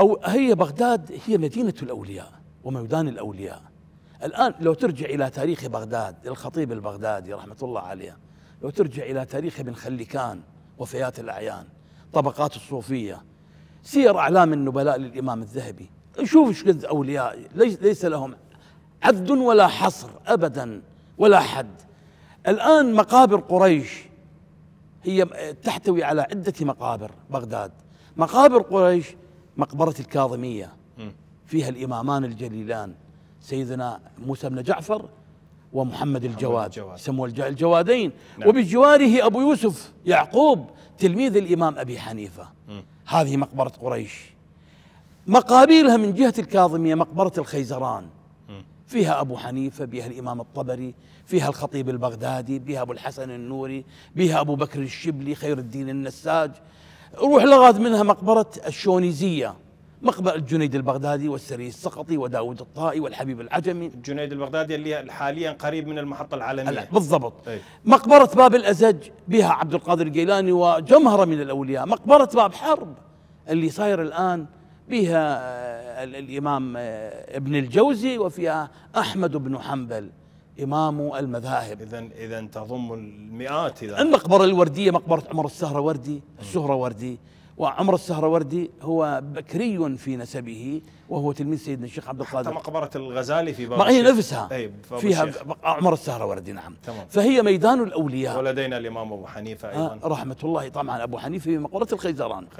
أو هي بغداد هي مدينة الأولياء وميدان الأولياء الآن لو ترجع إلى تاريخ بغداد الخطيب البغدادي رحمة الله عليه لو ترجع إلى تاريخ ابن خلكان وفيات الأعيان طبقات الصوفية سير أعلام النبلاء للإمام الذهبي شوف قد أولياء ليس لهم عد ولا حصر أبدا ولا حد الآن مقابر قريش هي تحتوي على عدة مقابر بغداد مقابر قريش مقبرة الكاظمية فيها الإمامان الجليلان سيدنا موسى بن جعفر ومحمد الجواد سموا الجوادين نعم. وبجواره أبو يوسف يعقوب تلميذ الإمام أبي حنيفة هذه مقبرة قريش مقابيلها من جهة الكاظمية مقبرة الخيزران فيها أبو حنيفة بها الإمام الطبري فيها الخطيب البغدادي بها أبو الحسن النوري بها أبو بكر الشبلي خير الدين النساج روح لغاد منها مقبرة الشونيزية مقبرة الجنيد البغدادي والسري السقطي وداود الطائي والحبيب العجمي الجنيد البغدادي اللي حاليا قريب من المحطة العالمية بالضبط أي. مقبرة باب الأزج بها عبد القادر الجيلاني وجمهرة من الأولياء مقبرة باب حرب اللي صاير الآن بها آه، الإمام آه، ابن الجوزي وفيها أحمد بن حنبل إمام المذاهب إذا إذا تضم المئات إذا المقبرة الوردية مقبرة عمر السهرة وردي السهرة وردي وعمر السهروردي هو بكري في نسبه وهو تلميذ سيدنا الشيخ عبد القادر حتى مقبرة الغزالي في باب ما هي نفسها أي فيها عمر عمر السهروردي نعم تمام فهي ميدان الأولياء ولدينا الإمام أبو حنيفة أيضا آه، رحمة الله طبعا أبو حنيفة في مقبرة الخيزران